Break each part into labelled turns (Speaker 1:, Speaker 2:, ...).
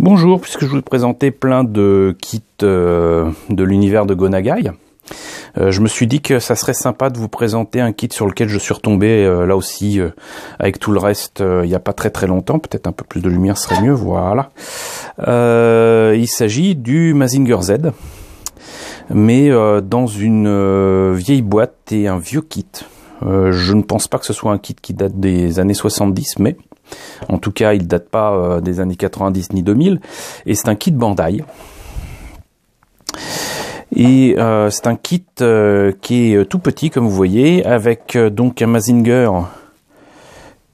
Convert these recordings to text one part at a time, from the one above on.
Speaker 1: Bonjour, puisque je vous présenté plein de kits euh, de l'univers de Gonagai, euh, je me suis dit que ça serait sympa de vous présenter un kit sur lequel je suis retombé euh, là aussi avec tout le reste il n'y a pas très très longtemps, peut-être un peu plus de lumière serait mieux, voilà. il s'agit du Mazinger Z, mais dans une vieille boîte et un vieux kit. je ne pense pas que ce soit un kit qui date des années 70, mais en tout cas, il date pas euh, des années 90 ni 2000. Et c'est un kit Bandai. Et euh, c'est un kit euh, qui est tout petit, comme vous voyez, avec donc un Mazinger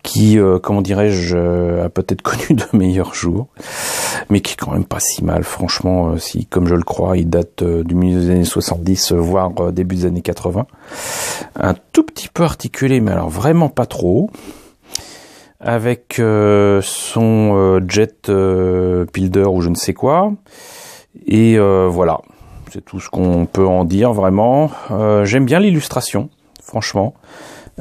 Speaker 1: qui, comment dirais-je, a peut-être connu de meilleurs jours, mais qui est quand même pas si mal, franchement, si, comme je le crois, il date du milieu des années 70, voire début des années 80. Un tout petit peu articulé, mais alors vraiment pas trop avec euh, son euh, jet euh, builder ou je ne sais quoi. Et voilà, c'est tout ce qu'on peut en dire vraiment. J'aime bien l'illustration, franchement.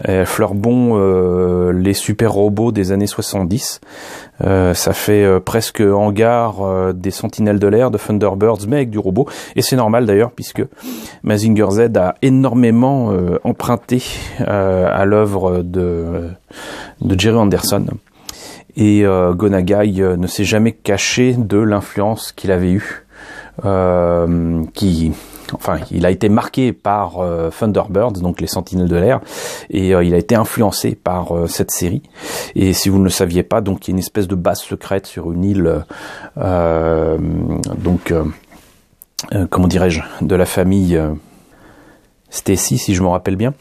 Speaker 1: Euh, fleurbon euh, les super robots des années 70. Euh, ça fait presque hangar des Sentinelles de l'air, de Thunderbirds, mais avec du robot. Et c'est normal d'ailleurs, puisque Mazinger Z a énormément emprunté à l'œuvre de, de Jerry Anderson. Et Gonagai ne s'est jamais caché de l'influence qu'il avait eue. qui enfin, il a été marqué par euh, Thunderbirds, donc les Sentinelles de l'air, et euh, il a été influencé par euh, cette série. Et si vous ne le saviez pas, donc il y a une espèce de base secrète sur une île, donc comment dirais-je, de la famille Stacy, si je me rappelle bien.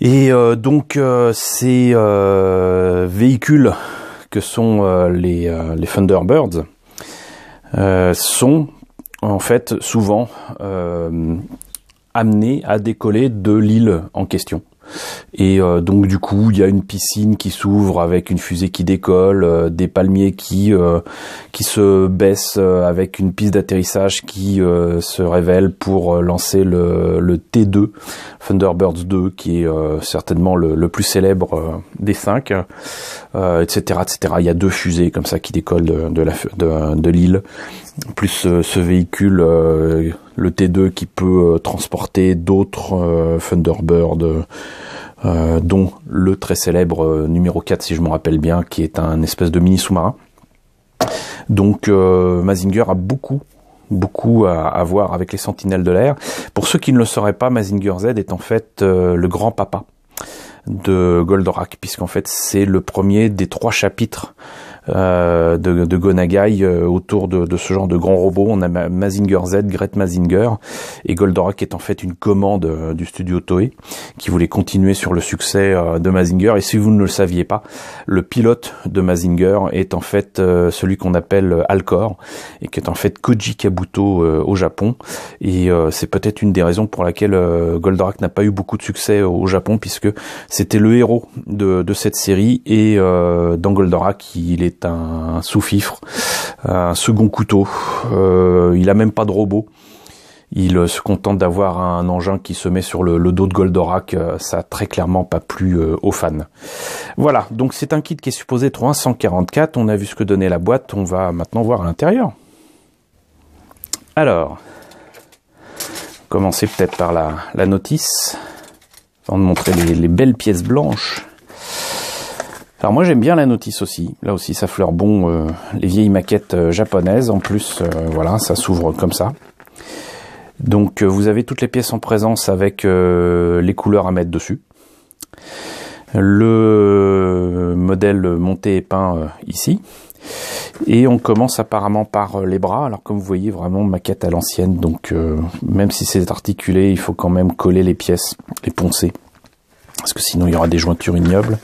Speaker 1: Et donc ces véhicules que sont les Thunderbirds sont en fait souvent euh, amené à décoller de l'île en question. Et euh, donc du coup, il y a une piscine qui s'ouvre avec une fusée qui décolle, euh, des palmiers qui euh, qui se baissent avec une piste d'atterrissage qui se révèle pour lancer le, T2 Thunderbirds 2, qui est certainement le, plus célèbre des cinq, etc., etc. Il y a deux fusées comme ça qui décollent de l'île, plus ce véhicule le T2 qui peut euh, transporter d'autres euh, Thunderbirds euh, dont le très célèbre numéro 4 si je me rappelle bien, qui est un espèce de mini sous-marin. Donc Mazinger a beaucoup beaucoup à, voir avec les Sentinelles de l'air. Pour ceux qui ne le sauraient pas, Mazinger Z est en fait le grand-papa de Goldorak, puisqu'en fait c'est le premier des trois chapitres euh, de, de, Gonagai euh, autour de, ce genre de grands robots. On a Mazinger Z, Gret Mazinger, et Goldorak est en fait une commande euh, du studio Toei qui voulait continuer sur le succès de Mazinger. Et si vous ne le saviez pas, le pilote de Mazinger est en fait celui qu'on appelle Alcor et qui est en fait Koji Kabuto au Japon. Et c'est peut-être une des raisons pour laquelle Goldorak n'a pas eu beaucoup de succès au Japon puisque c'était le héros de, de cette série et dans Goldorak il est un sous-fifre, un second couteau. Euh, il a même pas de robot. Il euh, se contente d'avoir un engin qui se met sur le, dos de Goldorak. Euh, ça très clairement pas plu aux fans. Voilà. Donc c'est un kit qui est supposé être 144. On a vu ce que donnait la boîte. On va maintenant voir à l'intérieur. Alors, commencer peut-être par la, notice, avant de montrer les belles pièces blanches. Alors moi j'aime bien la notice aussi. Là aussi ça fleur bon euh, les vieilles maquettes euh, japonaises. En plus, euh, voilà, ça s'ouvre comme ça. Donc vous avez toutes les pièces en présence avec les couleurs à mettre dessus. Le modèle monté et peint ici. Et on commence apparemment par les bras. Alors comme vous voyez, vraiment maquette à l'ancienne. Donc même si c'est articulé, il faut quand même coller les pièces, et poncer. Parce que sinon il y aura des jointures ignobles.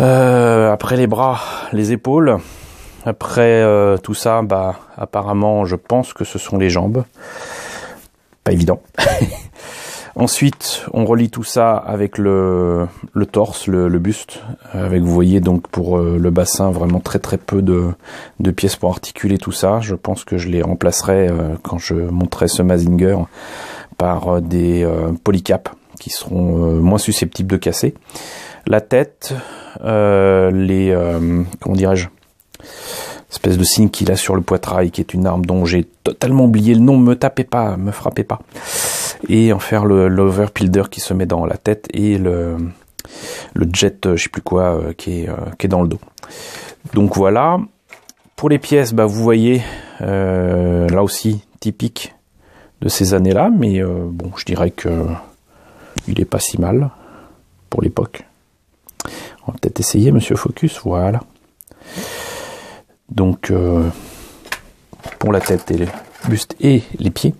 Speaker 1: Euh, après les bras, les épaules. Après euh, tout ça, bah apparemment, je pense que ce sont les jambes. Pas évident. Ensuite, on relie tout ça avec le, le torse, le, le, buste, euh, avec vous voyez donc pour le bassin vraiment très très peu de, de pièces pour articuler tout ça. Je pense que je les remplacerai quand je monterai ce Mazinger par des polycaps qui seront moins susceptibles de casser. La tête, euh, les euh, comment dirais-je espèce de signe qu'il a sur le poitrail, qui est une arme dont j'ai totalement oublié le nom, me tapez pas, me frappez pas. Et en faire le l'overpilder qui se met dans la tête et le, le jet, euh, je sais plus quoi, qui, est, qui est dans le dos. Donc voilà. Pour les pièces, bah, vous voyez, là aussi, typique de ces années-là, mais bon, je dirais que il est pas si mal pour l'époque. On va peut-être essayer, monsieur Focus, voilà. Donc, euh, pour la tête et les buste et les pieds.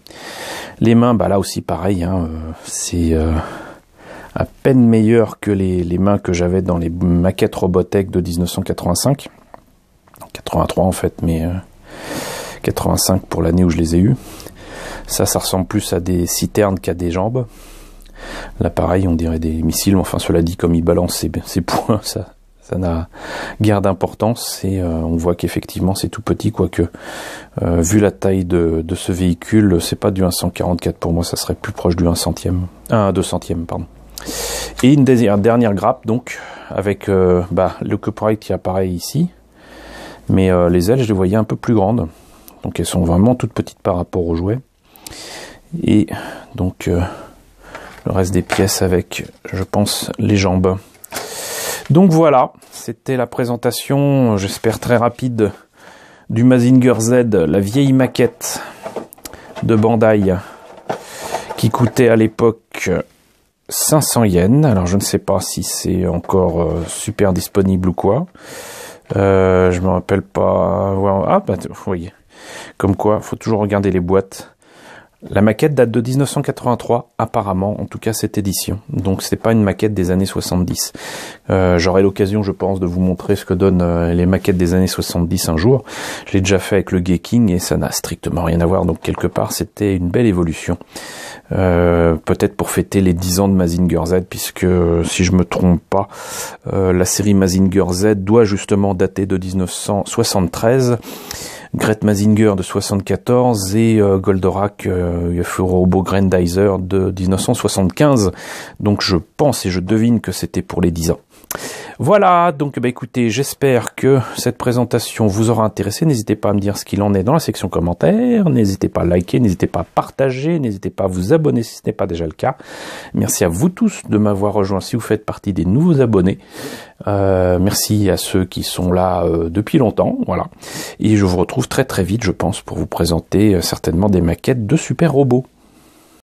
Speaker 1: Les mains, bah là aussi pareil, hein, euh, c'est euh, à peine meilleur que les, mains que j'avais dans les maquettes Robotech de 1985. 83 en fait, mais 85 pour l'année où je les ai eues. Ça, ça ressemble plus à des citernes qu'à des jambes l'appareil on dirait des missiles. Enfin, cela dit, comme il balance ses, points, ça, ça n'a guère d'importance et euh, on voit qu'effectivement c'est tout petit quoique euh, vu la taille de, ce véhicule c'est pas du 144 pour moi ça serait plus proche du 1 centième 1 2 centième pardon et une dernière grappe donc avec euh, bah, le Copyright qui apparaît ici mais les ailes je les voyais un peu plus grandes donc elles sont vraiment toutes petites par rapport au jouet et donc le reste des pièces avec, je pense, les jambes. Donc voilà, c'était la présentation, j'espère très rapide, du Mazinger Z, la vieille maquette de Bandai, qui coûtait à l'époque 500 yens. Alors je ne sais pas si c'est encore euh, super disponible ou quoi. Euh, je me rappelle pas Ah bah oui, comme quoi, faut toujours regarder les boîtes. La maquette date de 1983, apparemment, en tout cas cette édition. Donc c'est pas une maquette des années 70. Euh, j'aurai l'occasion, je pense, de vous montrer ce que donnent euh, les maquettes des années 70 un jour. Je l'ai déjà fait avec le Gay King et ça n'a strictement rien à voir. Donc quelque part, c'était une belle évolution. Euh, peut-être pour fêter les 10 ans de Mazinger Z, puisque si je me trompe pas, la série Mazinger Z doit justement dater de 1973. Gret Mazinger de 74 et euh, Goldorak euh, robot de 1975. Donc je pense et je devine que c'était pour les 10 ans. Voilà, donc bah, écoutez, j'espère que cette présentation vous aura intéressé. N'hésitez pas à me dire ce qu'il en est dans la section commentaires. N'hésitez pas à liker, n'hésitez pas à partager, n'hésitez pas à vous abonner si ce n'est pas déjà le cas. Merci à vous tous de m'avoir rejoint si vous faites partie des nouveaux abonnés. Euh, merci à ceux qui sont là euh, depuis longtemps, voilà. Et je vous retrouve très très vite, je pense, pour vous présenter euh, certainement des maquettes de super robots.